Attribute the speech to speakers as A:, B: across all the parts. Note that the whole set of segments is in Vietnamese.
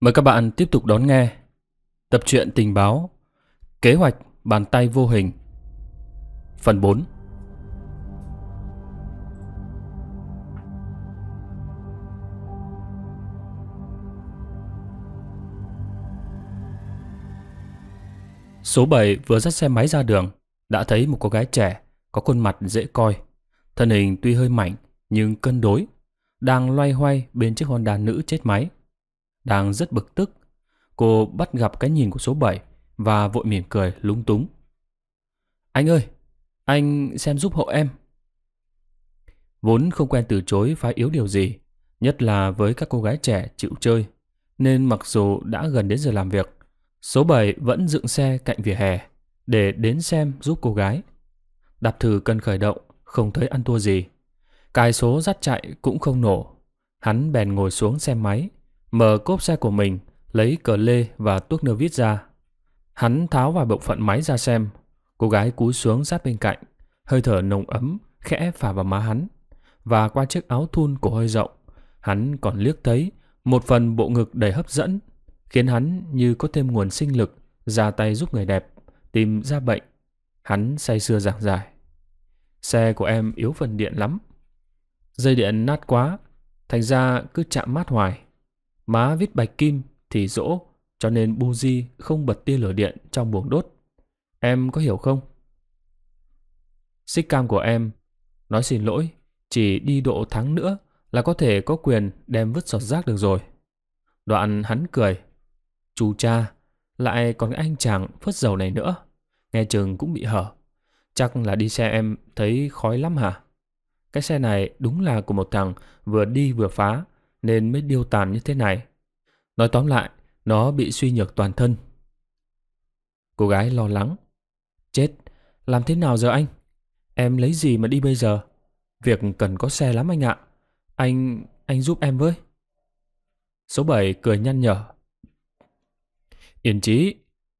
A: Mời các bạn tiếp tục đón nghe tập truyện tình báo Kế hoạch bàn tay vô hình Phần 4 Số 7 vừa dắt xe máy ra đường đã thấy một cô gái trẻ có khuôn mặt dễ coi thân hình tuy hơi mảnh nhưng cân đối đang loay hoay bên chiếc Honda nữ chết máy đang rất bực tức. Cô bắt gặp cái nhìn của số 7 và vội mỉm cười lúng túng. Anh ơi, anh xem giúp hộ em. Vốn không quen từ chối phái yếu điều gì, nhất là với các cô gái trẻ chịu chơi, nên mặc dù đã gần đến giờ làm việc, số 7 vẫn dựng xe cạnh vỉa hè để đến xem giúp cô gái. Đạp thử cần khởi động, không thấy ăn thua gì. Cái số dắt chạy cũng không nổ. Hắn bèn ngồi xuống xem máy mở cốp xe của mình, lấy cờ lê và tuốc nơ vít ra. Hắn tháo vài bộ phận máy ra xem. Cô gái cúi xuống sát bên cạnh, hơi thở nồng ấm, khẽ phả vào má hắn. Và qua chiếc áo thun của hơi rộng, hắn còn liếc thấy một phần bộ ngực đầy hấp dẫn, khiến hắn như có thêm nguồn sinh lực, ra tay giúp người đẹp, tìm ra bệnh. Hắn say sưa giảng giải. Xe của em yếu phần điện lắm. Dây điện nát quá, thành ra cứ chạm mát hoài. Má viết bạch kim thì rỗ, cho nên Buji không bật tia lửa điện trong buồng đốt. Em có hiểu không? Xích cam của em, nói xin lỗi, chỉ đi độ tháng nữa là có thể có quyền đem vứt sọt rác được rồi. Đoạn hắn cười. Chú cha, lại còn anh chàng phớt dầu này nữa. Nghe chừng cũng bị hở. Chắc là đi xe em thấy khói lắm hả? Cái xe này đúng là của một thằng vừa đi vừa phá, nên mới điêu tàn như thế này. Nói tóm lại, nó bị suy nhược toàn thân. Cô gái lo lắng. Chết, làm thế nào giờ anh? Em lấy gì mà đi bây giờ? Việc cần có xe lắm anh ạ. Anh, anh giúp em với. Số 7 cười nhăn nhở. Yên chí,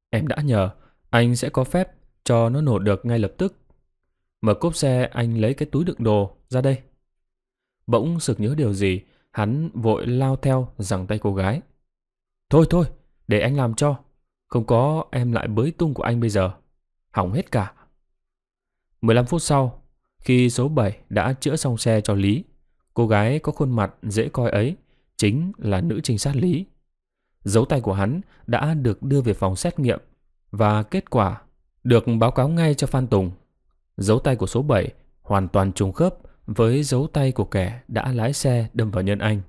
A: em đã nhờ, anh sẽ có phép cho nó nổ được ngay lập tức. Mở cốp xe anh lấy cái túi đựng đồ ra đây. Bỗng sực nhớ điều gì, Hắn vội lao theo giằng tay cô gái. Thôi thôi, để anh làm cho. Không có em lại bới tung của anh bây giờ. Hỏng hết cả. 15 phút sau, khi số 7 đã chữa xong xe cho Lý, cô gái có khuôn mặt dễ coi ấy chính là nữ trinh sát Lý. Dấu tay của hắn đã được đưa về phòng xét nghiệm và kết quả được báo cáo ngay cho Phan Tùng. Dấu tay của số 7 hoàn toàn trùng khớp với dấu tay của kẻ đã lái xe đâm vào nhân anh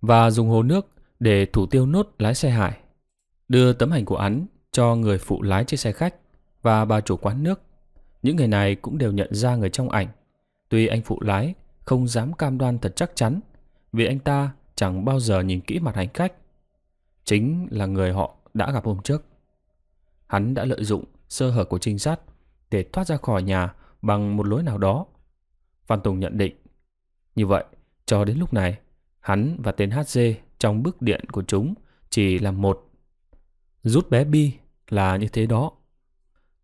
A: và dùng hồ nước để thủ tiêu nốt lái xe hải. Đưa tấm hành của án cho người phụ lái chiếc xe khách và bà chủ quán nước. Những người này cũng đều nhận ra người trong ảnh. Tuy anh phụ lái không dám cam đoan thật chắc chắn vì anh ta chẳng bao giờ nhìn kỹ mặt hành khách. Chính là người họ đã gặp hôm trước. Hắn đã lợi dụng sơ hở của trinh sát để thoát ra khỏi nhà bằng một lối nào đó Phan Tùng nhận định. Như vậy, cho đến lúc này, hắn và tên HG trong bức điện của chúng chỉ là một. Rút bé Bi là như thế đó.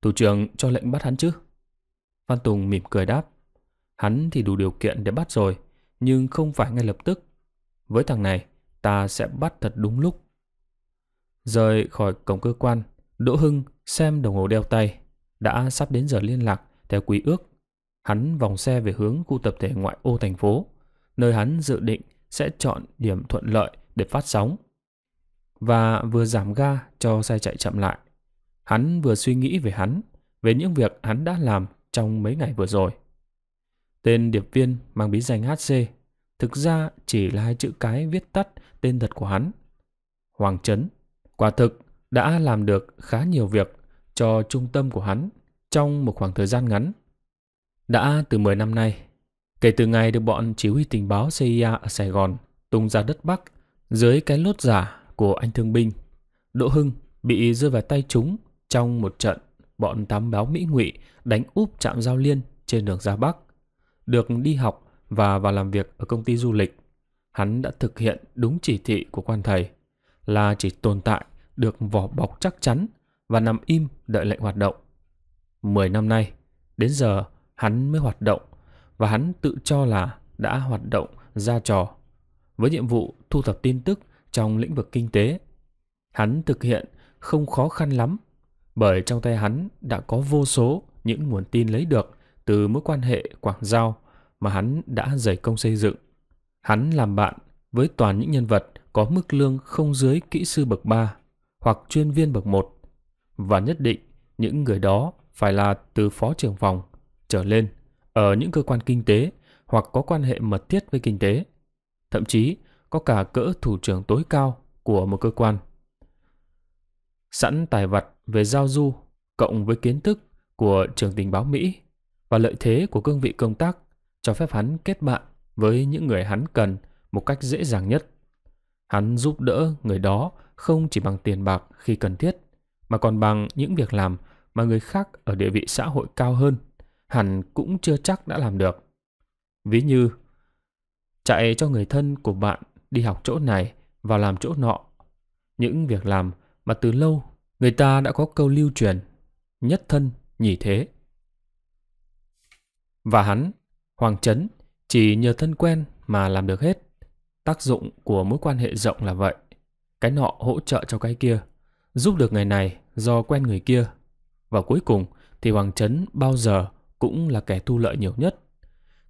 A: Thủ trưởng cho lệnh bắt hắn chứ? Phan Tùng mỉm cười đáp. Hắn thì đủ điều kiện để bắt rồi, nhưng không phải ngay lập tức. Với thằng này, ta sẽ bắt thật đúng lúc. Rời khỏi cổng cơ quan, Đỗ Hưng xem đồng hồ đeo tay. Đã sắp đến giờ liên lạc theo quý ước hắn vòng xe về hướng khu tập thể ngoại ô thành phố, nơi hắn dự định sẽ chọn điểm thuận lợi để phát sóng. Và vừa giảm ga cho xe chạy chậm lại, hắn vừa suy nghĩ về hắn, về những việc hắn đã làm trong mấy ngày vừa rồi. Tên điệp viên mang bí danh HC thực ra chỉ là hai chữ cái viết tắt tên thật của hắn. Hoàng Trấn, quả thực đã làm được khá nhiều việc cho trung tâm của hắn trong một khoảng thời gian ngắn. Đã từ 10 năm nay, kể từ ngày được bọn chỉ huy tình báo CIA ở Sài Gòn tung ra đất Bắc dưới cái lốt giả của anh thương binh, Đỗ Hưng bị rơi vào tay chúng trong một trận bọn tám báo Mỹ ngụy đánh úp trạm giao liên trên đường ra Bắc, được đi học và vào làm việc ở công ty du lịch. Hắn đã thực hiện đúng chỉ thị của quan thầy là chỉ tồn tại được vỏ bọc chắc chắn và nằm im đợi lệnh hoạt động. Mười năm nay, đến giờ hắn mới hoạt động và hắn tự cho là đã hoạt động ra trò với nhiệm vụ thu thập tin tức trong lĩnh vực kinh tế. Hắn thực hiện không khó khăn lắm bởi trong tay hắn đã có vô số những nguồn tin lấy được từ mối quan hệ quảng giao mà hắn đã dày công xây dựng. Hắn làm bạn với toàn những nhân vật có mức lương không dưới kỹ sư bậc 3 hoặc chuyên viên bậc 1 và nhất định những người đó phải là từ phó trưởng phòng trở lên ở những cơ quan kinh tế hoặc có quan hệ mật thiết với kinh tế, thậm chí có cả cỡ thủ trưởng tối cao của một cơ quan. Sẵn tài vật về giao du cộng với kiến thức của trường tình báo Mỹ và lợi thế của cương vị công tác cho phép hắn kết bạn với những người hắn cần một cách dễ dàng nhất. Hắn giúp đỡ người đó không chỉ bằng tiền bạc khi cần thiết, mà còn bằng những việc làm mà người khác ở địa vị xã hội cao hơn hẳn cũng chưa chắc đã làm được. Ví như, chạy cho người thân của bạn đi học chỗ này và làm chỗ nọ. Những việc làm mà từ lâu người ta đã có câu lưu truyền, nhất thân nhì thế. Và hắn, Hoàng Trấn, chỉ nhờ thân quen mà làm được hết. Tác dụng của mối quan hệ rộng là vậy. Cái nọ hỗ trợ cho cái kia, giúp được người này do quen người kia. Và cuối cùng thì Hoàng Trấn bao giờ cũng là kẻ thu lợi nhiều nhất.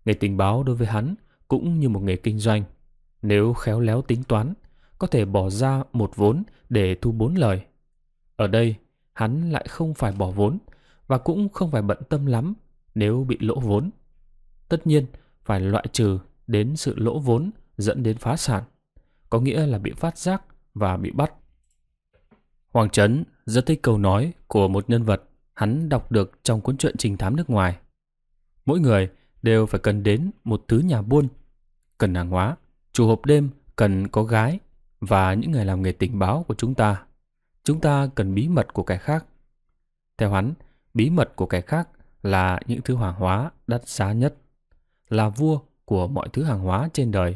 A: Nghề tình báo đối với hắn cũng như một nghề kinh doanh. Nếu khéo léo tính toán, có thể bỏ ra một vốn để thu bốn lời. Ở đây, hắn lại không phải bỏ vốn và cũng không phải bận tâm lắm nếu bị lỗ vốn. Tất nhiên, phải loại trừ đến sự lỗ vốn dẫn đến phá sản, có nghĩa là bị phát giác và bị bắt. Hoàng Trấn rất thích câu nói của một nhân vật hắn đọc được trong cuốn truyện trình thám nước ngoài. Mỗi người đều phải cần đến một thứ nhà buôn, cần hàng hóa, chủ hộp đêm cần có gái và những người làm nghề tình báo của chúng ta. Chúng ta cần bí mật của kẻ khác. Theo hắn, bí mật của kẻ khác là những thứ hàng hóa đắt giá nhất, là vua của mọi thứ hàng hóa trên đời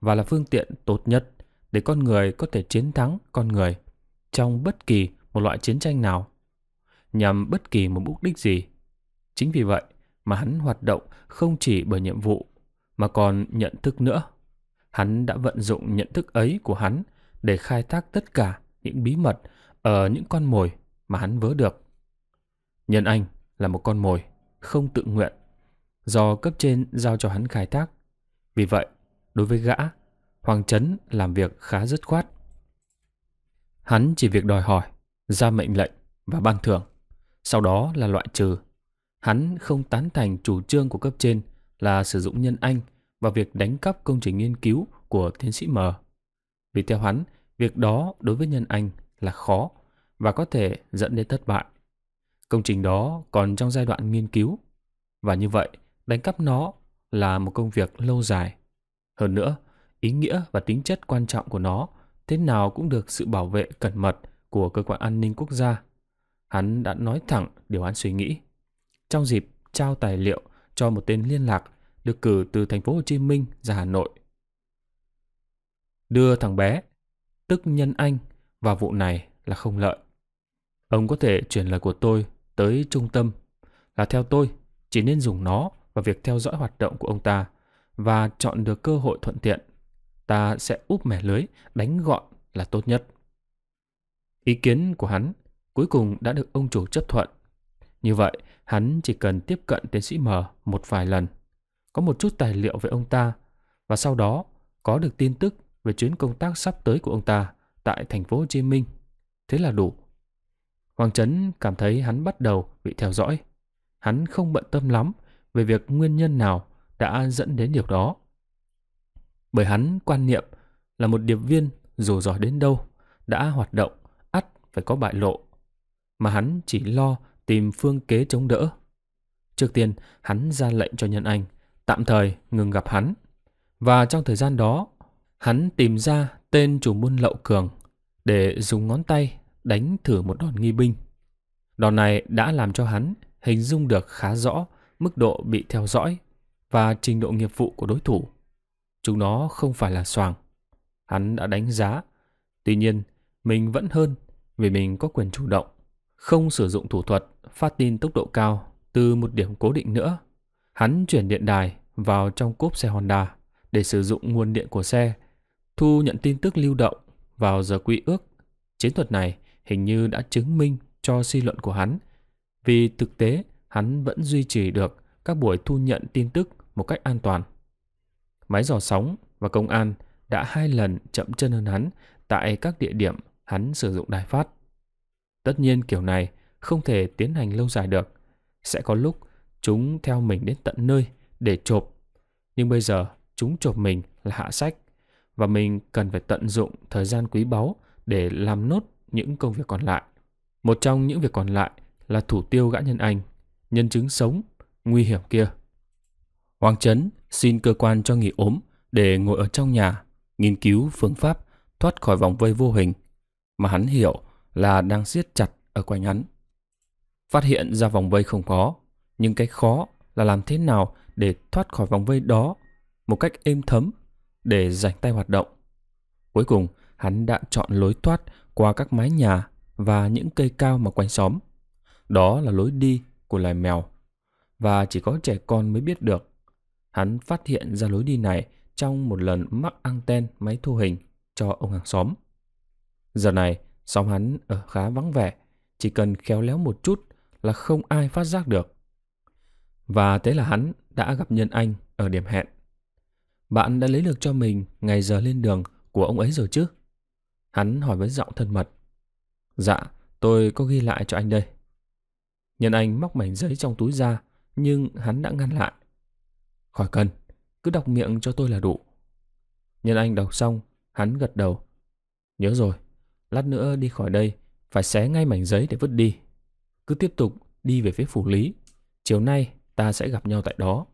A: và là phương tiện tốt nhất để con người có thể chiến thắng con người trong bất kỳ một loại chiến tranh nào nhằm bất kỳ một mục đích gì. Chính vì vậy mà hắn hoạt động không chỉ bởi nhiệm vụ mà còn nhận thức nữa. Hắn đã vận dụng nhận thức ấy của hắn để khai thác tất cả những bí mật ở những con mồi mà hắn vớ được. Nhân Anh là một con mồi không tự nguyện do cấp trên giao cho hắn khai thác. Vì vậy, đối với gã, Hoàng Trấn làm việc khá dứt khoát. Hắn chỉ việc đòi hỏi, ra mệnh lệnh và ban thưởng sau đó là loại trừ. Hắn không tán thành chủ trương của cấp trên là sử dụng nhân anh và việc đánh cắp công trình nghiên cứu của tiến sĩ M. Vì theo hắn, việc đó đối với nhân anh là khó và có thể dẫn đến thất bại. Công trình đó còn trong giai đoạn nghiên cứu và như vậy đánh cắp nó là một công việc lâu dài. Hơn nữa, ý nghĩa và tính chất quan trọng của nó thế nào cũng được sự bảo vệ cẩn mật của cơ quan an ninh quốc gia Hắn đã nói thẳng điều hắn suy nghĩ. Trong dịp trao tài liệu cho một tên liên lạc được cử từ thành phố Hồ Chí Minh ra Hà Nội. Đưa thằng bé, tức nhân anh, vào vụ này là không lợi. Ông có thể chuyển lời của tôi tới trung tâm là theo tôi chỉ nên dùng nó vào việc theo dõi hoạt động của ông ta và chọn được cơ hội thuận tiện. Ta sẽ úp mẻ lưới, đánh gọn là tốt nhất. Ý kiến của hắn cuối cùng đã được ông chủ chấp thuận. Như vậy, hắn chỉ cần tiếp cận tiến sĩ M một vài lần, có một chút tài liệu về ông ta, và sau đó có được tin tức về chuyến công tác sắp tới của ông ta tại thành phố Hồ Chí Minh. Thế là đủ. Hoàng Trấn cảm thấy hắn bắt đầu bị theo dõi. Hắn không bận tâm lắm về việc nguyên nhân nào đã dẫn đến điều đó. Bởi hắn quan niệm là một điệp viên dù giỏi đến đâu đã hoạt động ắt phải có bại lộ mà hắn chỉ lo tìm phương kế chống đỡ. Trước tiên, hắn ra lệnh cho nhân anh, tạm thời ngừng gặp hắn. Và trong thời gian đó, hắn tìm ra tên chủ buôn lậu cường để dùng ngón tay đánh thử một đòn nghi binh. Đòn này đã làm cho hắn hình dung được khá rõ mức độ bị theo dõi và trình độ nghiệp vụ của đối thủ. Chúng nó không phải là soàng. Hắn đã đánh giá. Tuy nhiên, mình vẫn hơn vì mình có quyền chủ động. Không sử dụng thủ thuật phát tin tốc độ cao từ một điểm cố định nữa. Hắn chuyển điện đài vào trong cốp xe Honda để sử dụng nguồn điện của xe, thu nhận tin tức lưu động vào giờ quy ước. Chiến thuật này hình như đã chứng minh cho suy luận của hắn, vì thực tế hắn vẫn duy trì được các buổi thu nhận tin tức một cách an toàn. Máy dò sóng và công an đã hai lần chậm chân hơn hắn tại các địa điểm hắn sử dụng đài phát. Tất nhiên kiểu này không thể tiến hành lâu dài được. Sẽ có lúc chúng theo mình đến tận nơi để chộp. Nhưng bây giờ chúng chộp mình là hạ sách và mình cần phải tận dụng thời gian quý báu để làm nốt những công việc còn lại. Một trong những việc còn lại là thủ tiêu gã nhân anh, nhân chứng sống, nguy hiểm kia. Hoàng Trấn xin cơ quan cho nghỉ ốm để ngồi ở trong nhà, nghiên cứu phương pháp thoát khỏi vòng vây vô hình. Mà hắn hiểu là đang siết chặt ở quanh hắn. Phát hiện ra vòng vây không khó, nhưng cái khó là làm thế nào để thoát khỏi vòng vây đó một cách êm thấm để giành tay hoạt động. Cuối cùng, hắn đã chọn lối thoát qua các mái nhà và những cây cao mà quanh xóm. Đó là lối đi của loài mèo và chỉ có trẻ con mới biết được. Hắn phát hiện ra lối đi này trong một lần mắc anten máy thu hình cho ông hàng xóm. Giờ này, Sóng hắn ở khá vắng vẻ, chỉ cần khéo léo một chút là không ai phát giác được. Và thế là hắn đã gặp nhân anh ở điểm hẹn. Bạn đã lấy được cho mình ngày giờ lên đường của ông ấy rồi chứ? Hắn hỏi với giọng thân mật. Dạ, tôi có ghi lại cho anh đây. Nhân anh móc mảnh giấy trong túi ra, nhưng hắn đã ngăn lại. Khỏi cần, cứ đọc miệng cho tôi là đủ. Nhân anh đọc xong, hắn gật đầu. Nhớ rồi, Lát nữa đi khỏi đây, phải xé ngay mảnh giấy để vứt đi. Cứ tiếp tục đi về phía phủ lý. Chiều nay ta sẽ gặp nhau tại đó.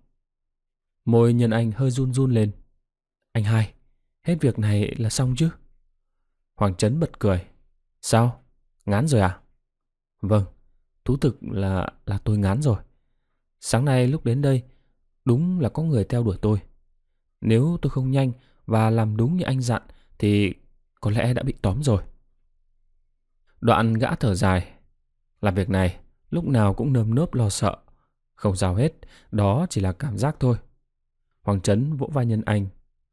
A: Môi nhân anh hơi run run lên. Anh hai, hết việc này là xong chứ? Hoàng Trấn bật cười. Sao? Ngán rồi à? Vâng, thú thực là là tôi ngán rồi. Sáng nay lúc đến đây, đúng là có người theo đuổi tôi. Nếu tôi không nhanh và làm đúng như anh dặn thì có lẽ đã bị tóm rồi. Đoạn gã thở dài. Làm việc này, lúc nào cũng nơm nớp lo sợ. Không sao hết, đó chỉ là cảm giác thôi. Hoàng Trấn vỗ vai nhân anh,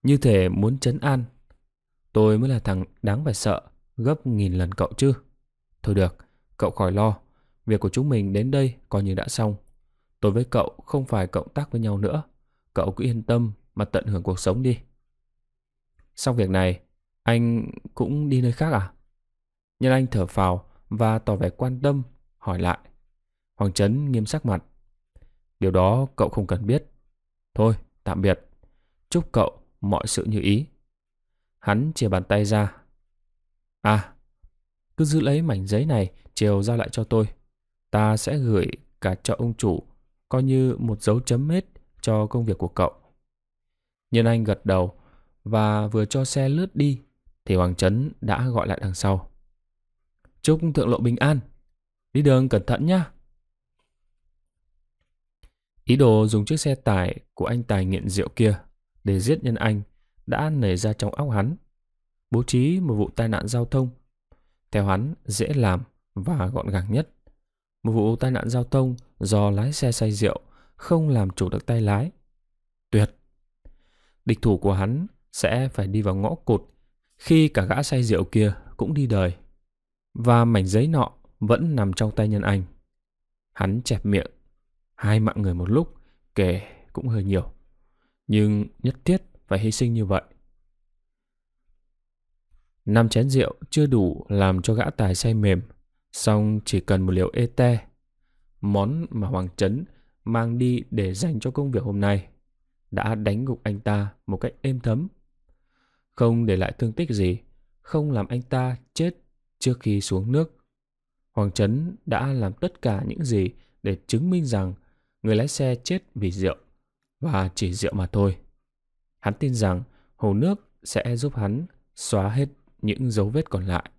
A: như thể muốn trấn an. Tôi mới là thằng đáng phải sợ, gấp nghìn lần cậu chứ. Thôi được, cậu khỏi lo. Việc của chúng mình đến đây coi như đã xong. Tôi với cậu không phải cộng tác với nhau nữa. Cậu cứ yên tâm mà tận hưởng cuộc sống đi. Xong việc này, anh cũng đi nơi khác à? Nhân Anh thở phào và tỏ vẻ quan tâm, hỏi lại. Hoàng Trấn nghiêm sắc mặt. Điều đó cậu không cần biết. Thôi, tạm biệt. Chúc cậu mọi sự như ý. Hắn chia bàn tay ra. À, cứ giữ lấy mảnh giấy này chiều giao lại cho tôi. Ta sẽ gửi cả cho ông chủ, coi như một dấu chấm hết cho công việc của cậu. Nhân Anh gật đầu và vừa cho xe lướt đi thì Hoàng Trấn đã gọi lại đằng sau. Chúc thượng lộ bình an. Đi đường cẩn thận nhá. Ý đồ dùng chiếc xe tải của anh tài nghiện rượu kia để giết nhân anh đã nảy ra trong óc hắn. Bố trí một vụ tai nạn giao thông. Theo hắn, dễ làm và gọn gàng nhất. Một vụ tai nạn giao thông do lái xe say rượu không làm chủ được tay lái. Tuyệt! Địch thủ của hắn sẽ phải đi vào ngõ cụt khi cả gã say rượu kia cũng đi đời và mảnh giấy nọ vẫn nằm trong tay nhân anh. Hắn chẹp miệng, hai mạng người một lúc, kể cũng hơi nhiều. Nhưng nhất thiết phải hy sinh như vậy. Năm chén rượu chưa đủ làm cho gã tài say mềm, song chỉ cần một liều ê món mà Hoàng Trấn mang đi để dành cho công việc hôm nay, đã đánh gục anh ta một cách êm thấm. Không để lại thương tích gì, không làm anh ta chết Trước khi xuống nước, Hoàng Trấn đã làm tất cả những gì để chứng minh rằng người lái xe chết vì rượu và chỉ rượu mà thôi. Hắn tin rằng hồ nước sẽ giúp hắn xóa hết những dấu vết còn lại.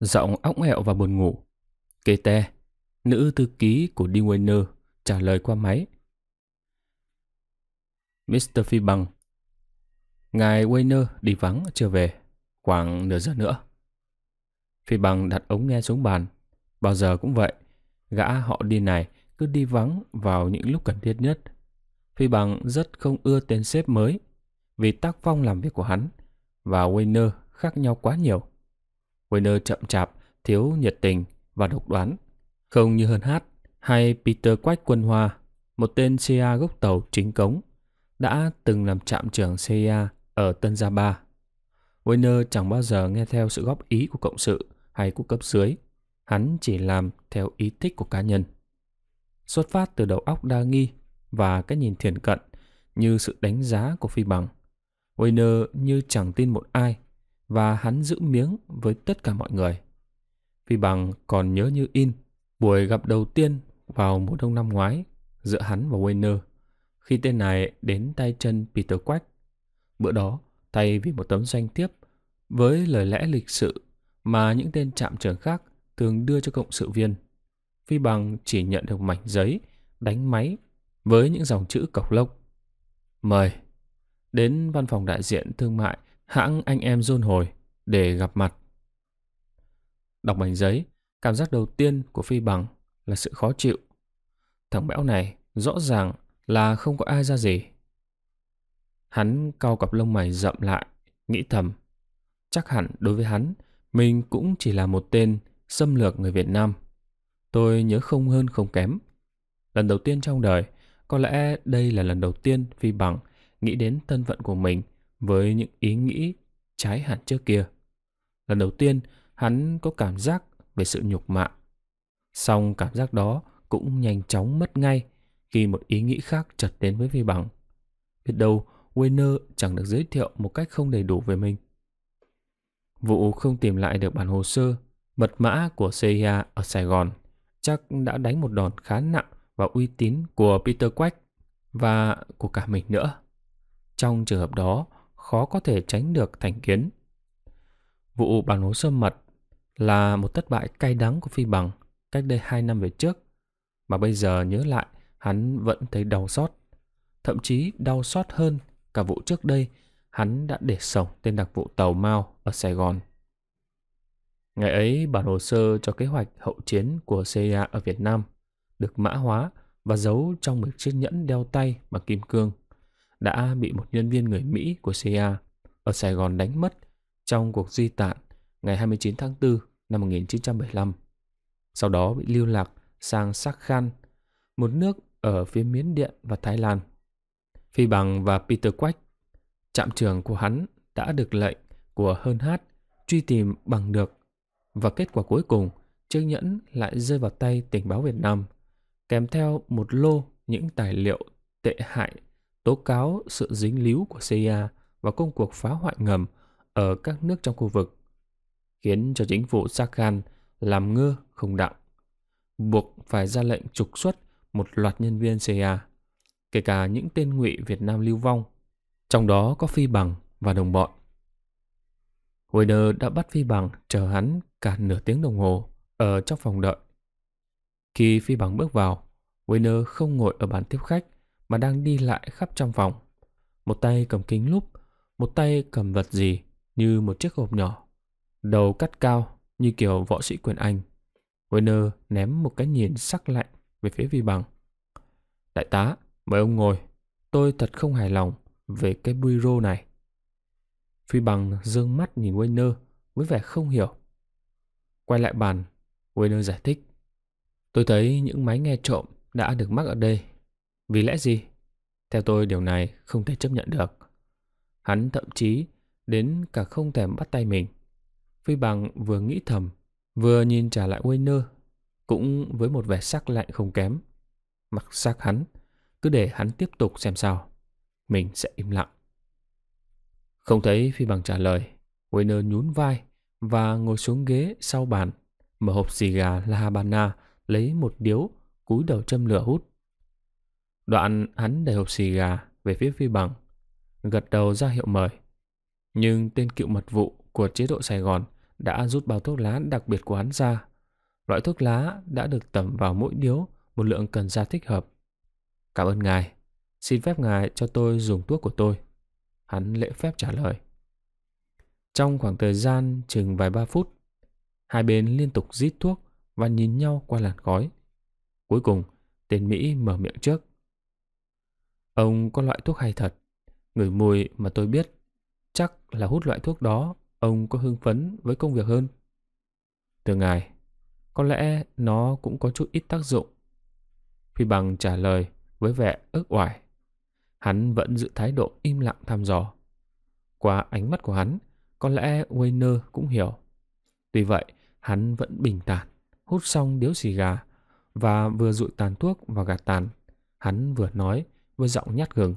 A: Giọng óc ẹo và buồn ngủ. Kê te, nữ thư ký của Đi Winner trả lời qua máy. Mr. Phi Bằng Ngài Weiner đi vắng chưa về Khoảng nửa giờ nữa. Phi bằng đặt ống nghe xuống bàn. Bao giờ cũng vậy. Gã họ đi này cứ đi vắng vào những lúc cần thiết nhất. Phi bằng rất không ưa tên sếp mới vì tác phong làm việc của hắn và Weiner khác nhau quá nhiều. Weiner chậm chạp, thiếu nhiệt tình và độc đoán. Không như Hơn Hát hay Peter Quách Quân Hoa, một tên CIA gốc tàu chính cống, đã từng làm trạm trưởng CIA ở Tân Gia Ba Weiner chẳng bao giờ nghe theo sự góp ý của cộng sự hay của cấp dưới. Hắn chỉ làm theo ý thích của cá nhân. Xuất phát từ đầu óc đa nghi và cái nhìn thiền cận như sự đánh giá của phi bằng. Weiner như chẳng tin một ai và hắn giữ miếng với tất cả mọi người. Phi bằng còn nhớ như in buổi gặp đầu tiên vào mùa đông năm ngoái giữa hắn và Weiner khi tên này đến tay chân Peter Quách. Bữa đó, thay vì một tấm danh thiếp với lời lẽ lịch sự mà những tên trạm trưởng khác thường đưa cho cộng sự viên. Phi bằng chỉ nhận được mảnh giấy, đánh máy với những dòng chữ cọc lốc. Mời đến văn phòng đại diện thương mại hãng anh em John Hồi để gặp mặt. Đọc mảnh giấy, cảm giác đầu tiên của Phi bằng là sự khó chịu. Thằng béo này rõ ràng là không có ai ra gì. Hắn cau cặp lông mày rậm lại, nghĩ thầm. Chắc hẳn đối với hắn, mình cũng chỉ là một tên xâm lược người Việt Nam. Tôi nhớ không hơn không kém. Lần đầu tiên trong đời, có lẽ đây là lần đầu tiên Phi Bằng nghĩ đến thân phận của mình với những ý nghĩ trái hẳn trước kia. Lần đầu tiên, hắn có cảm giác về sự nhục mạ. Song cảm giác đó cũng nhanh chóng mất ngay khi một ý nghĩ khác chợt đến với Phi Bằng. Biết đâu Weiner chẳng được giới thiệu một cách không đầy đủ về mình. Vụ không tìm lại được bản hồ sơ, mật mã của CIA ở Sài Gòn chắc đã đánh một đòn khá nặng vào uy tín của Peter Quách và của cả mình nữa. Trong trường hợp đó, khó có thể tránh được thành kiến. Vụ bản hồ sơ mật là một thất bại cay đắng của Phi Bằng cách đây 2 năm về trước, mà bây giờ nhớ lại hắn vẫn thấy đau xót, thậm chí đau xót hơn Cả vụ trước đây, hắn đã để sống tên đặc vụ Tàu Mao ở Sài Gòn. Ngày ấy, bản hồ sơ cho kế hoạch hậu chiến của CIA ở Việt Nam được mã hóa và giấu trong một chiếc nhẫn đeo tay bằng kim cương đã bị một nhân viên người Mỹ của CIA ở Sài Gòn đánh mất trong cuộc di tản ngày 29 tháng 4 năm 1975. Sau đó bị lưu lạc sang Sakhan, một nước ở phía Miến Điện và Thái Lan – Phi Bằng và Peter Quách, trạm trường của hắn đã được lệnh của hơn hát truy tìm bằng được và kết quả cuối cùng chiếc nhẫn lại rơi vào tay tình báo Việt Nam kèm theo một lô những tài liệu tệ hại tố cáo sự dính líu của CIA và công cuộc phá hoại ngầm ở các nước trong khu vực khiến cho chính phủ Sakhan làm ngơ không đặng buộc phải ra lệnh trục xuất một loạt nhân viên CIA kể cả những tên ngụy Việt Nam lưu vong, trong đó có Phi Bằng và đồng bọn. Weiner đã bắt Phi Bằng chờ hắn cả nửa tiếng đồng hồ ở trong phòng đợi. Khi Phi Bằng bước vào, Weiner không ngồi ở bàn tiếp khách mà đang đi lại khắp trong phòng. Một tay cầm kính lúp, một tay cầm vật gì như một chiếc hộp nhỏ. Đầu cắt cao như kiểu võ sĩ quyền Anh. Weiner ném một cái nhìn sắc lạnh về phía Phi Bằng. Đại tá, Mời ông ngồi, tôi thật không hài lòng về cái bureau này. Phi bằng dương mắt nhìn Weiner với vẻ không hiểu. Quay lại bàn, Weiner giải thích. Tôi thấy những máy nghe trộm đã được mắc ở đây. Vì lẽ gì? Theo tôi điều này không thể chấp nhận được. Hắn thậm chí đến cả không thèm bắt tay mình. Phi bằng vừa nghĩ thầm, vừa nhìn trả lại Weiner, cũng với một vẻ sắc lạnh không kém. Mặc sắc hắn, cứ để hắn tiếp tục xem sao Mình sẽ im lặng Không thấy phi bằng trả lời Weiner nhún vai Và ngồi xuống ghế sau bàn Mở hộp xì gà La Habana Lấy một điếu cúi đầu châm lửa hút Đoạn hắn đẩy hộp xì gà Về phía phi bằng Gật đầu ra hiệu mời Nhưng tên cựu mật vụ của chế độ Sài Gòn đã rút bao thuốc lá đặc biệt của hắn ra. Loại thuốc lá đã được tẩm vào mỗi điếu một lượng cần sa thích hợp. Cảm ơn ngài, xin phép ngài cho tôi dùng thuốc của tôi. Hắn lễ phép trả lời. Trong khoảng thời gian chừng vài ba phút, hai bên liên tục rít thuốc và nhìn nhau qua làn gói. Cuối cùng, tên Mỹ mở miệng trước. Ông có loại thuốc hay thật, người mùi mà tôi biết. Chắc là hút loại thuốc đó, ông có hưng phấn với công việc hơn. Từ ngài, có lẽ nó cũng có chút ít tác dụng. Phi bằng trả lời với vẻ ức oải. Hắn vẫn giữ thái độ im lặng thăm dò. Qua ánh mắt của hắn, có lẽ Weiner cũng hiểu. Tuy vậy, hắn vẫn bình tản, hút xong điếu xì gà và vừa dụi tàn thuốc vào gạt tàn. Hắn vừa nói với giọng nhát gừng.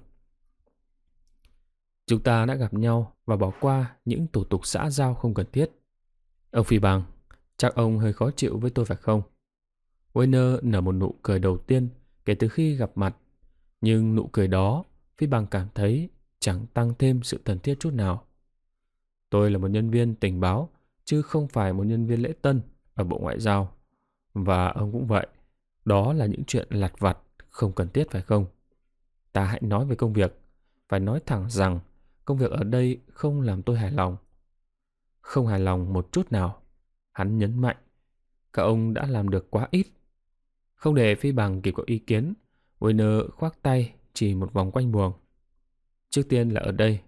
A: Chúng ta đã gặp nhau và bỏ qua những thủ tục xã giao không cần thiết. Ông Phi Bằng, chắc ông hơi khó chịu với tôi phải không? Weiner nở một nụ cười đầu tiên kể từ khi gặp mặt. Nhưng nụ cười đó, Phi Bằng cảm thấy chẳng tăng thêm sự thân thiết chút nào. Tôi là một nhân viên tình báo, chứ không phải một nhân viên lễ tân ở Bộ Ngoại giao. Và ông cũng vậy. Đó là những chuyện lặt vặt, không cần thiết phải không? Ta hãy nói về công việc. Phải nói thẳng rằng công việc ở đây không làm tôi hài lòng. Không hài lòng một chút nào. Hắn nhấn mạnh. Các ông đã làm được quá ít không để phi bằng kịp có ý kiến, Werner khoác tay chỉ một vòng quanh buồng. Trước tiên là ở đây,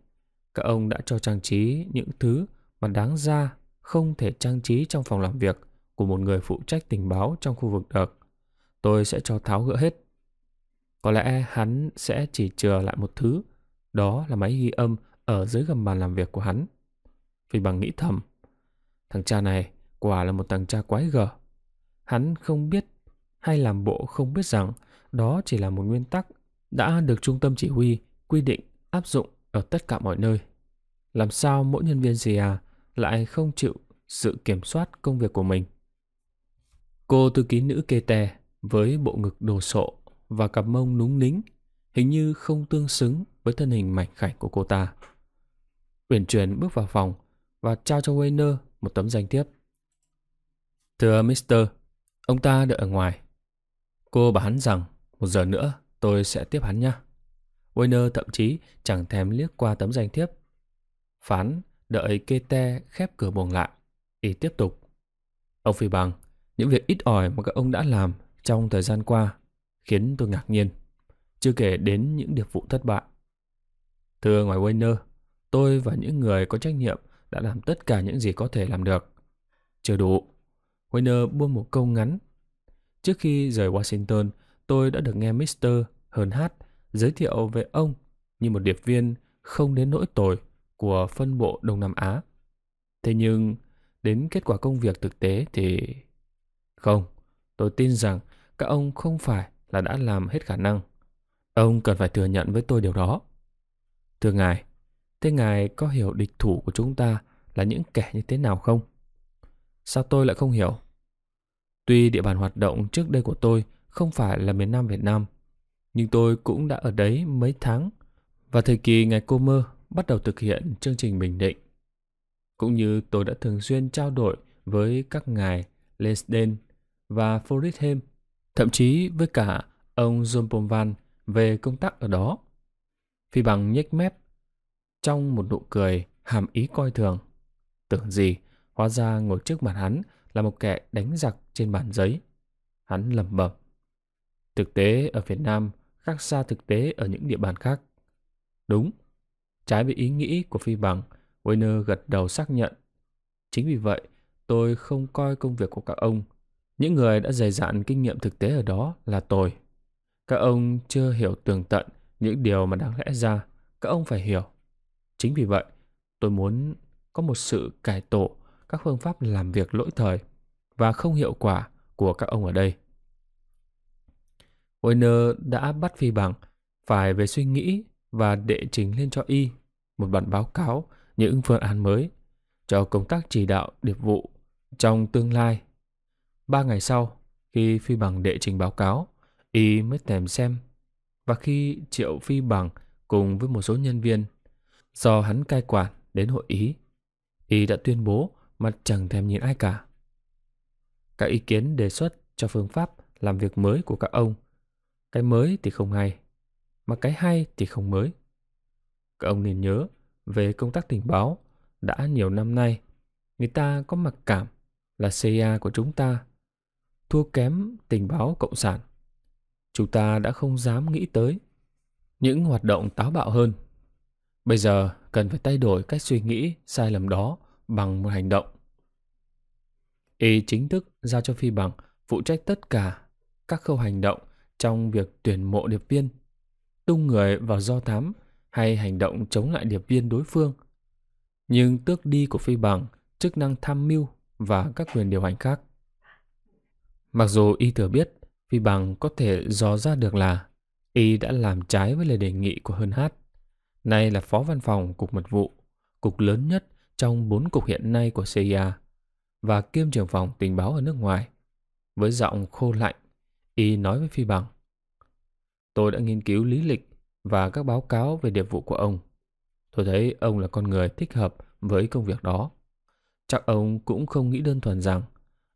A: các ông đã cho trang trí những thứ mà đáng ra không thể trang trí trong phòng làm việc của một người phụ trách tình báo trong khu vực được. Tôi sẽ cho tháo gỡ hết. Có lẽ hắn sẽ chỉ chừa lại một thứ, đó là máy ghi âm ở dưới gầm bàn làm việc của hắn. Phi bằng nghĩ thầm, thằng cha này quả là một thằng cha quái gở. Hắn không biết hay làm bộ không biết rằng đó chỉ là một nguyên tắc đã được trung tâm chỉ huy quy định áp dụng ở tất cả mọi nơi. Làm sao mỗi nhân viên gì à lại không chịu sự kiểm soát công việc của mình? Cô thư ký nữ kê tè với bộ ngực đồ sộ và cặp mông núng nính hình như không tương xứng với thân hình mảnh khảnh của cô ta. Uyển chuyển bước vào phòng và trao cho Weiner một tấm danh thiếp. Thưa Mister, ông ta đợi ở ngoài. Cô bảo hắn rằng một giờ nữa tôi sẽ tiếp hắn nha. Weiner thậm chí chẳng thèm liếc qua tấm danh thiếp. Phán đợi kê te khép cửa buồng lại. Y tiếp tục. Ông Phi Bằng, những việc ít ỏi mà các ông đã làm trong thời gian qua khiến tôi ngạc nhiên. Chưa kể đến những điệp vụ thất bại. Thưa ngoài Weiner, tôi và những người có trách nhiệm đã làm tất cả những gì có thể làm được. Chưa đủ. Weiner buông một câu ngắn Trước khi rời Washington, tôi đã được nghe Mr. Hờn Hát giới thiệu về ông như một điệp viên không đến nỗi tồi của phân bộ Đông Nam Á. Thế nhưng, đến kết quả công việc thực tế thì... Không, tôi tin rằng các ông không phải là đã làm hết khả năng. Ông cần phải thừa nhận với tôi điều đó. Thưa ngài, thế ngài có hiểu địch thủ của chúng ta là những kẻ như thế nào không? Sao tôi lại không hiểu? Tuy địa bàn hoạt động trước đây của tôi không phải là miền Nam Việt Nam, nhưng tôi cũng đã ở đấy mấy tháng và thời kỳ ngày cô mơ bắt đầu thực hiện chương trình Bình Định. Cũng như tôi đã thường xuyên trao đổi với các ngài Lesden và Forithem, thậm chí với cả ông John Pomvan về công tác ở đó. Phi bằng nhếch mép trong một nụ cười hàm ý coi thường. Tưởng gì, hóa ra ngồi trước mặt hắn là một kẻ đánh giặc trên bàn giấy. Hắn lẩm bẩm. Thực tế ở Việt Nam khác xa thực tế ở những địa bàn khác. Đúng. Trái với ý nghĩ của Phi Bằng, Weiner gật đầu xác nhận. Chính vì vậy, tôi không coi công việc của các ông, những người đã dày dạn kinh nghiệm thực tế ở đó là tôi. Các ông chưa hiểu tường tận những điều mà đáng lẽ ra các ông phải hiểu. Chính vì vậy, tôi muốn có một sự cải tổ các phương pháp làm việc lỗi thời và không hiệu quả của các ông ở đây. Werner đã bắt Phi Bằng phải về suy nghĩ và đệ trình lên cho Y một bản báo cáo những phương án mới cho công tác chỉ đạo điệp vụ trong tương lai. Ba ngày sau, khi Phi Bằng đệ trình báo cáo, Y mới thèm xem. Và khi Triệu Phi Bằng cùng với một số nhân viên do hắn cai quản đến hội Ý, Y đã tuyên bố mặt chẳng thèm nhìn ai cả. Các ý kiến đề xuất cho phương pháp làm việc mới của các ông. Cái mới thì không hay, mà cái hay thì không mới. Các ông nên nhớ về công tác tình báo đã nhiều năm nay, người ta có mặc cảm là CIA của chúng ta thua kém tình báo cộng sản. Chúng ta đã không dám nghĩ tới những hoạt động táo bạo hơn. Bây giờ cần phải thay đổi cách suy nghĩ sai lầm đó bằng một hành động. Y chính thức giao cho Phi Bằng phụ trách tất cả các khâu hành động trong việc tuyển mộ điệp viên, tung người vào do thám hay hành động chống lại điệp viên đối phương. Nhưng tước đi của Phi Bằng chức năng tham mưu và các quyền điều hành khác. Mặc dù Y thừa biết Phi Bằng có thể dò ra được là Y đã làm trái với lời đề nghị của Hơn Hát. Nay là phó văn phòng Cục Mật vụ, cục lớn nhất trong bốn cục hiện nay của CIA và kiêm trưởng phòng tình báo ở nước ngoài. Với giọng khô lạnh, y nói với Phi Bằng. Tôi đã nghiên cứu lý lịch và các báo cáo về điệp vụ của ông. Tôi thấy ông là con người thích hợp với công việc đó. Chắc ông cũng không nghĩ đơn thuần rằng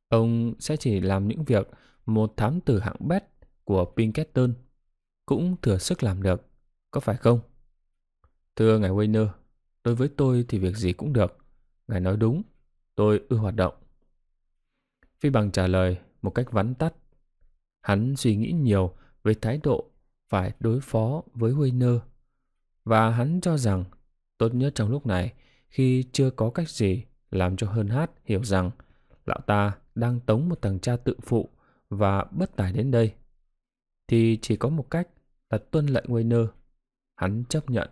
A: ông sẽ chỉ làm những việc một thám tử hạng bét của Pinkerton cũng thừa sức làm được, có phải không? Thưa ngài Weiner, đối với tôi thì việc gì cũng được. Ngài nói đúng. Tôi ưa hoạt động. Phi bằng trả lời một cách vắn tắt. Hắn suy nghĩ nhiều về thái độ phải đối phó với Huê Nơ. Và hắn cho rằng tốt nhất trong lúc này khi chưa có cách gì làm cho hơn hát hiểu rằng lão ta đang tống một thằng cha tự phụ và bất tài đến đây. Thì chỉ có một cách là tuân lệnh Weiner. Hắn chấp nhận,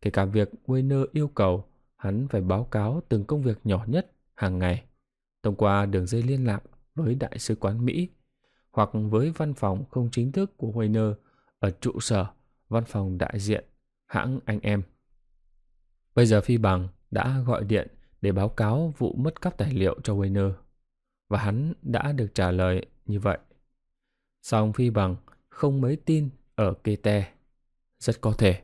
A: kể cả việc Weiner yêu cầu hắn phải báo cáo từng công việc nhỏ nhất hàng ngày thông qua đường dây liên lạc với Đại sứ quán Mỹ hoặc với văn phòng không chính thức của Weiner ở trụ sở văn phòng đại diện hãng anh em. Bây giờ Phi Bằng đã gọi điện để báo cáo vụ mất cắp tài liệu cho Weiner và hắn đã được trả lời như vậy. Song Phi Bằng không mấy tin ở kê Rất có thể.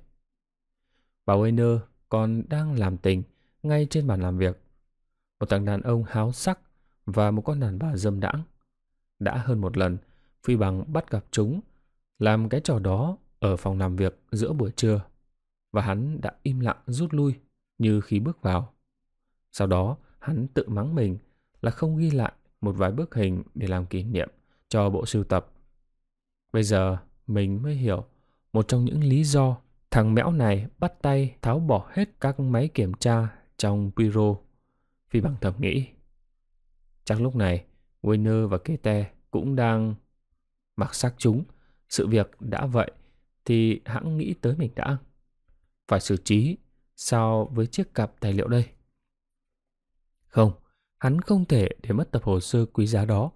A: Bà Weiner còn đang làm tình ngay trên bàn làm việc một thằng đàn ông háo sắc và một con đàn bà dâm đãng. Đã hơn một lần, Phi Bằng bắt gặp chúng, làm cái trò đó ở phòng làm việc giữa buổi trưa. Và hắn đã im lặng rút lui như khi bước vào. Sau đó, hắn tự mắng mình là không ghi lại một vài bức hình để làm kỷ niệm cho bộ sưu tập. Bây giờ mình mới hiểu một trong những lý do thằng mẽo này bắt tay tháo bỏ hết các máy kiểm tra trong Piro Phi bằng thầm nghĩ. Chắc lúc này, Winner và Kete cũng đang mặc sắc chúng. Sự việc đã vậy thì hãng nghĩ tới mình đã. Phải xử trí sao với chiếc cặp tài liệu đây? Không, hắn không thể để mất tập hồ sơ quý giá đó.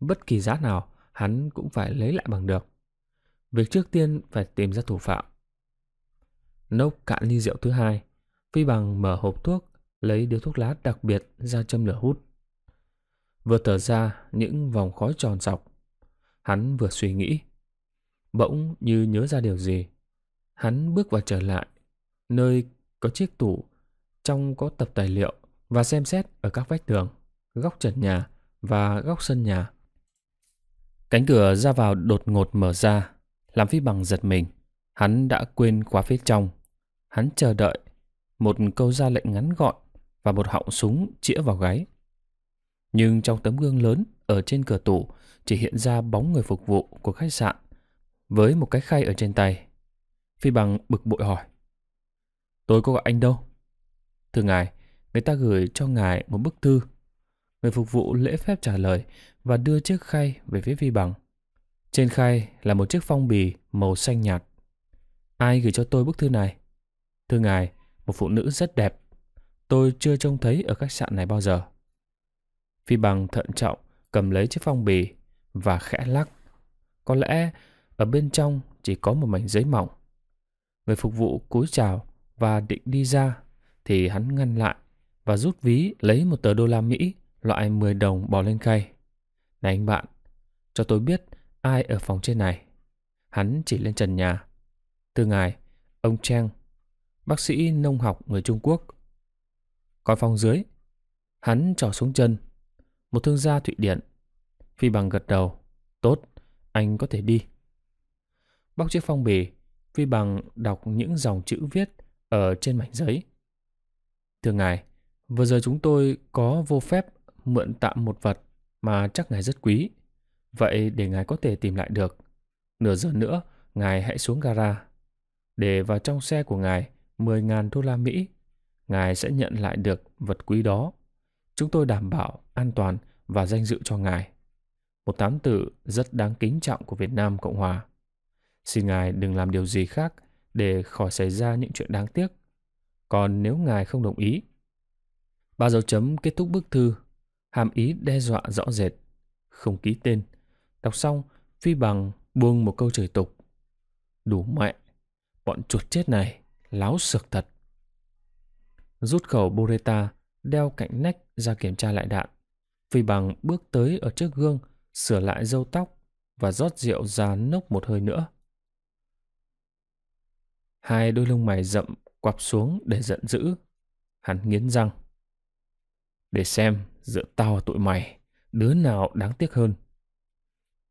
A: Bất kỳ giá nào, hắn cũng phải lấy lại bằng được. Việc trước tiên phải tìm ra thủ phạm. Nốc cạn ly rượu thứ hai, Phi Bằng mở hộp thuốc lấy điếu thuốc lá đặc biệt ra châm lửa hút. Vừa thở ra những vòng khói tròn dọc, hắn vừa suy nghĩ. Bỗng như nhớ ra điều gì, hắn bước vào trở lại, nơi có chiếc tủ, trong có tập tài liệu và xem xét ở các vách tường, góc trần nhà và góc sân nhà. Cánh cửa ra vào đột ngột mở ra, làm phi bằng giật mình. Hắn đã quên khóa phía trong. Hắn chờ đợi. Một câu ra lệnh ngắn gọn và một họng súng chĩa vào gáy. Nhưng trong tấm gương lớn ở trên cửa tủ chỉ hiện ra bóng người phục vụ của khách sạn với một cái khay ở trên tay. Phi bằng bực bội hỏi. Tôi có gọi anh đâu. Thưa ngài, người ta gửi cho ngài một bức thư. Người phục vụ lễ phép trả lời và đưa chiếc khay về phía Phi bằng. Trên khay là một chiếc phong bì màu xanh nhạt. Ai gửi cho tôi bức thư này? Thưa ngài, một phụ nữ rất đẹp tôi chưa trông thấy ở khách sạn này bao giờ. Phi bằng thận trọng cầm lấy chiếc phong bì và khẽ lắc. Có lẽ ở bên trong chỉ có một mảnh giấy mỏng. Người phục vụ cúi chào và định đi ra thì hắn ngăn lại và rút ví lấy một tờ đô la Mỹ loại 10 đồng bỏ lên khay. Này anh bạn, cho tôi biết ai ở phòng trên này. Hắn chỉ lên trần nhà. Từ ngài, ông Trang, bác sĩ nông học người Trung Quốc coi phòng dưới, hắn trỏ xuống chân, một thương gia Thụy Điển. Phi bằng gật đầu, tốt, anh có thể đi. Bóc chiếc phong bì, Phi bằng đọc những dòng chữ viết ở trên mảnh giấy. Thưa ngài, vừa giờ chúng tôi có vô phép mượn tạm một vật mà chắc ngài rất quý. Vậy để ngài có thể tìm lại được. Nửa giờ nữa, ngài hãy xuống gara. Để vào trong xe của ngài 10.000 đô la Mỹ Ngài sẽ nhận lại được vật quý đó. Chúng tôi đảm bảo an toàn và danh dự cho Ngài. Một tám tử rất đáng kính trọng của Việt Nam Cộng Hòa. Xin Ngài đừng làm điều gì khác để khỏi xảy ra những chuyện đáng tiếc. Còn nếu Ngài không đồng ý, ba dấu chấm kết thúc bức thư, hàm ý đe dọa rõ rệt, không ký tên. Đọc xong, Phi Bằng buông một câu chửi tục. Đủ mẹ, bọn chuột chết này, láo sược thật rút khẩu Beretta đeo cạnh nách ra kiểm tra lại đạn. Phi bằng bước tới ở trước gương, sửa lại râu tóc và rót rượu ra nốc một hơi nữa. Hai đôi lông mày rậm quặp xuống để giận dữ. Hắn nghiến răng. Để xem giữa tao và tụi mày, đứa nào đáng tiếc hơn.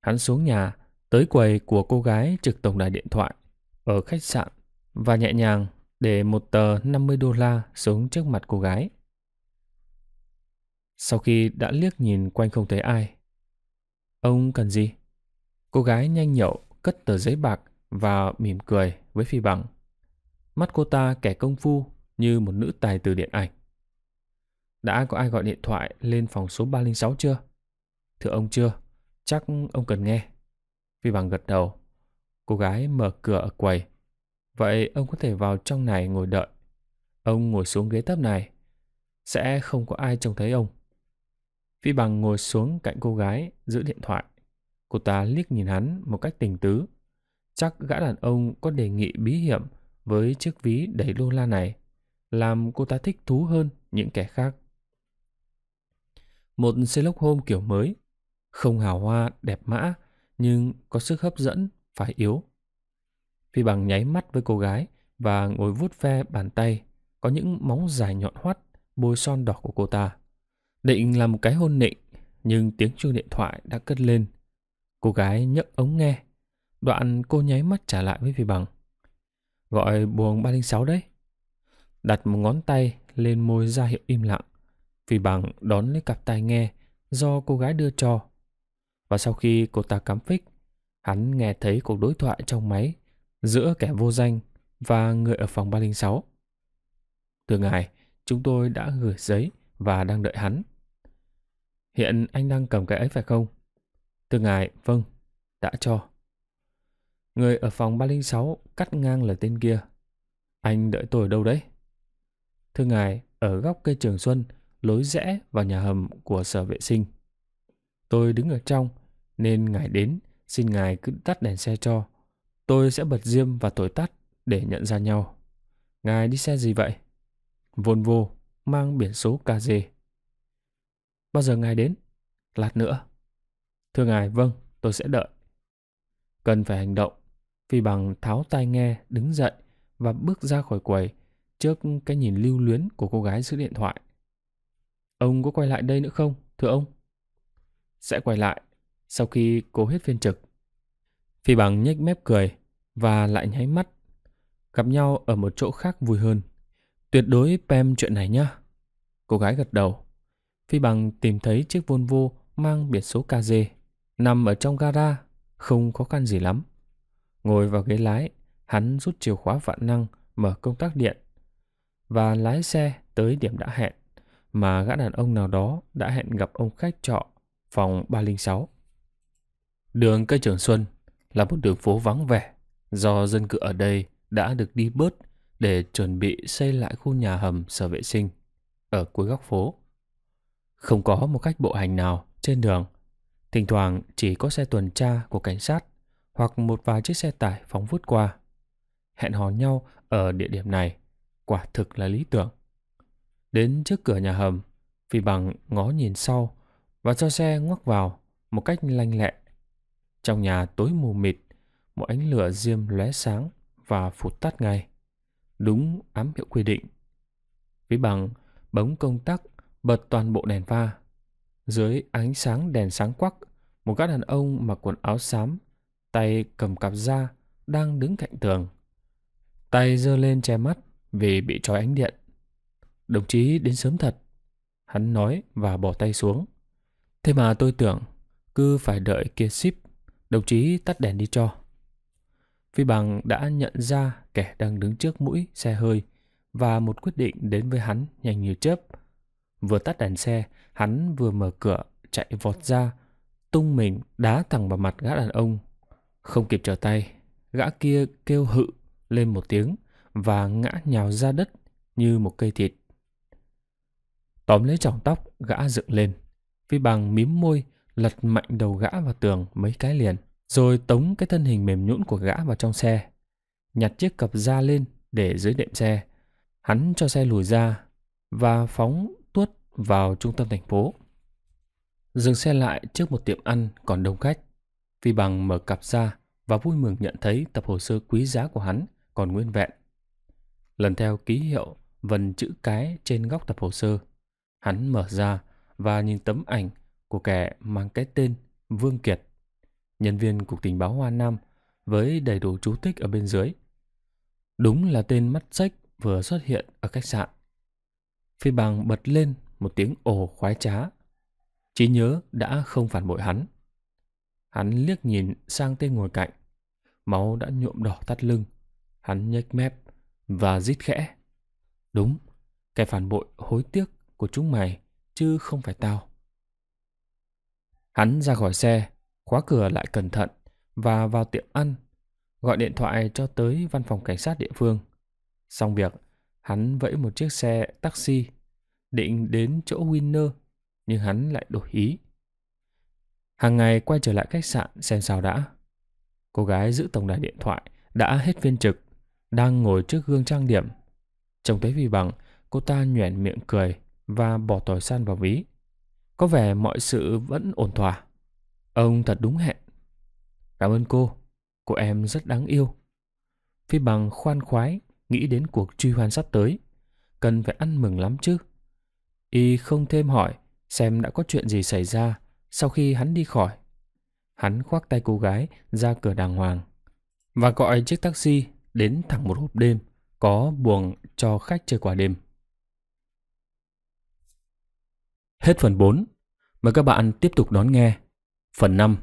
A: Hắn xuống nhà, tới quầy của cô gái trực tổng đài điện thoại ở khách sạn và nhẹ nhàng để một tờ 50 đô la xuống trước mặt cô gái. Sau khi đã liếc nhìn quanh không thấy ai, ông cần gì? Cô gái nhanh nhậu cất tờ giấy bạc và mỉm cười với phi bằng. Mắt cô ta kẻ công phu như một nữ tài từ điện ảnh. Đã có ai gọi điện thoại lên phòng số 306 chưa? Thưa ông chưa? Chắc ông cần nghe. Phi bằng gật đầu. Cô gái mở cửa ở quầy Vậy ông có thể vào trong này ngồi đợi. Ông ngồi xuống ghế tấp này. Sẽ không có ai trông thấy ông. Phi bằng ngồi xuống cạnh cô gái, giữ điện thoại. Cô ta liếc nhìn hắn một cách tình tứ. Chắc gã đàn ông có đề nghị bí hiểm với chiếc ví đầy lô la này, làm cô ta thích thú hơn những kẻ khác. Một Sherlock Holmes kiểu mới, không hào hoa, đẹp mã, nhưng có sức hấp dẫn, phải yếu. Phi bằng nháy mắt với cô gái và ngồi vuốt ve bàn tay có những móng dài nhọn hoắt bôi son đỏ của cô ta. Định là một cái hôn nịnh, nhưng tiếng chuông điện thoại đã cất lên. Cô gái nhấc ống nghe, đoạn cô nháy mắt trả lại với Phi bằng. Gọi buồng 306 đấy. Đặt một ngón tay lên môi ra hiệu im lặng. Phi bằng đón lấy cặp tai nghe do cô gái đưa cho. Và sau khi cô ta cắm phích, hắn nghe thấy cuộc đối thoại trong máy giữa kẻ vô danh và người ở phòng 306. Từ ngày, chúng tôi đã gửi giấy và đang đợi hắn. Hiện anh đang cầm cái ấy phải không? Từ ngài, vâng, đã cho. Người ở phòng 306 cắt ngang lời tên kia. Anh đợi tôi ở đâu đấy? Thưa ngài, ở góc cây trường xuân, lối rẽ vào nhà hầm của sở vệ sinh. Tôi đứng ở trong, nên ngài đến, xin ngài cứ tắt đèn xe cho. Tôi sẽ bật diêm và thổi tắt để nhận ra nhau. Ngài đi xe gì vậy? Volvo mang biển số KG. Bao giờ ngài đến? Lát nữa. Thưa ngài, vâng, tôi sẽ đợi. Cần phải hành động. Phi bằng tháo tai nghe, đứng dậy và bước ra khỏi quầy trước cái nhìn lưu luyến của cô gái giữ điện thoại. Ông có quay lại đây nữa không, thưa ông? Sẽ quay lại sau khi cô hết phiên trực. Phi bằng nhếch mép cười và lại nháy mắt. Gặp nhau ở một chỗ khác vui hơn. Tuyệt đối pem chuyện này nhá. Cô gái gật đầu. Phi bằng tìm thấy chiếc Volvo mang biển số KZ. Nằm ở trong gara, không khó khăn gì lắm. Ngồi vào ghế lái, hắn rút chìa khóa vạn năng mở công tắc điện và lái xe tới điểm đã hẹn mà gã đàn ông nào đó đã hẹn gặp ông khách trọ phòng 306. Đường cây Trường Xuân là một đường phố vắng vẻ do dân cư ở đây đã được đi bớt để chuẩn bị xây lại khu nhà hầm sở vệ sinh ở cuối góc phố. Không có một cách bộ hành nào trên đường. Thỉnh thoảng chỉ có xe tuần tra của cảnh sát hoặc một vài chiếc xe tải phóng vút qua. Hẹn hò nhau ở địa điểm này quả thực là lý tưởng. Đến trước cửa nhà hầm, Phi Bằng ngó nhìn sau và cho xe ngoắc vào một cách lanh lẹ trong nhà tối mù mịt, một ánh lửa diêm lóe sáng và phụt tắt ngay. Đúng ám hiệu quy định. với bằng, bấm công tắc bật toàn bộ đèn pha. Dưới ánh sáng đèn sáng quắc, một gã đàn ông mặc quần áo xám, tay cầm cặp da, đang đứng cạnh tường. Tay giơ lên che mắt vì bị trói ánh điện. Đồng chí đến sớm thật. Hắn nói và bỏ tay xuống. Thế mà tôi tưởng cứ phải đợi kia ship Đồng chí tắt đèn đi cho. Phi bằng đã nhận ra kẻ đang đứng trước mũi xe hơi và một quyết định đến với hắn nhanh như chớp. Vừa tắt đèn xe, hắn vừa mở cửa chạy vọt ra, tung mình đá thẳng vào mặt gã đàn ông. Không kịp trở tay, gã kia kêu hự lên một tiếng và ngã nhào ra đất như một cây thịt. Tóm lấy tròng tóc, gã dựng lên. Phi bằng mím môi, lật mạnh đầu gã vào tường mấy cái liền, rồi tống cái thân hình mềm nhũn của gã vào trong xe. Nhặt chiếc cặp da lên để dưới đệm xe. Hắn cho xe lùi ra và phóng tuốt vào trung tâm thành phố. Dừng xe lại trước một tiệm ăn còn đông khách. Phi bằng mở cặp ra và vui mừng nhận thấy tập hồ sơ quý giá của hắn còn nguyên vẹn. Lần theo ký hiệu vần chữ cái trên góc tập hồ sơ, hắn mở ra và nhìn tấm ảnh của kẻ mang cái tên Vương Kiệt, nhân viên Cục Tình báo Hoa Nam với đầy đủ chú thích ở bên dưới. Đúng là tên mắt sách vừa xuất hiện ở khách sạn. Phi bằng bật lên một tiếng ồ khoái trá. Trí nhớ đã không phản bội hắn. Hắn liếc nhìn sang tên ngồi cạnh. Máu đã nhuộm đỏ tắt lưng. Hắn nhếch mép và rít khẽ. Đúng, kẻ phản bội hối tiếc của chúng mày chứ không phải tao. Hắn ra khỏi xe, khóa cửa lại cẩn thận và vào tiệm ăn, gọi điện thoại cho tới văn phòng cảnh sát địa phương. Xong việc, hắn vẫy một chiếc xe taxi, định đến chỗ Winner, nhưng hắn lại đổi ý. Hàng ngày quay trở lại khách sạn xem sao đã. Cô gái giữ tổng đài điện thoại đã hết phiên trực, đang ngồi trước gương trang điểm. Trông thấy vì bằng, cô ta nhoẻn miệng cười và bỏ tỏi san vào ví. Có vẻ mọi sự vẫn ổn thỏa. Ông thật đúng hẹn. Cảm ơn cô. Cô em rất đáng yêu. Phi bằng khoan khoái nghĩ đến cuộc truy hoan sắp tới. Cần phải ăn mừng lắm chứ. Y không thêm hỏi xem đã có chuyện gì xảy ra sau khi hắn đi khỏi. Hắn khoác tay cô gái ra cửa đàng hoàng và gọi chiếc taxi đến thẳng một hộp đêm có buồng cho khách chơi quả đêm. Hết phần 4, mời các bạn tiếp tục đón nghe phần 5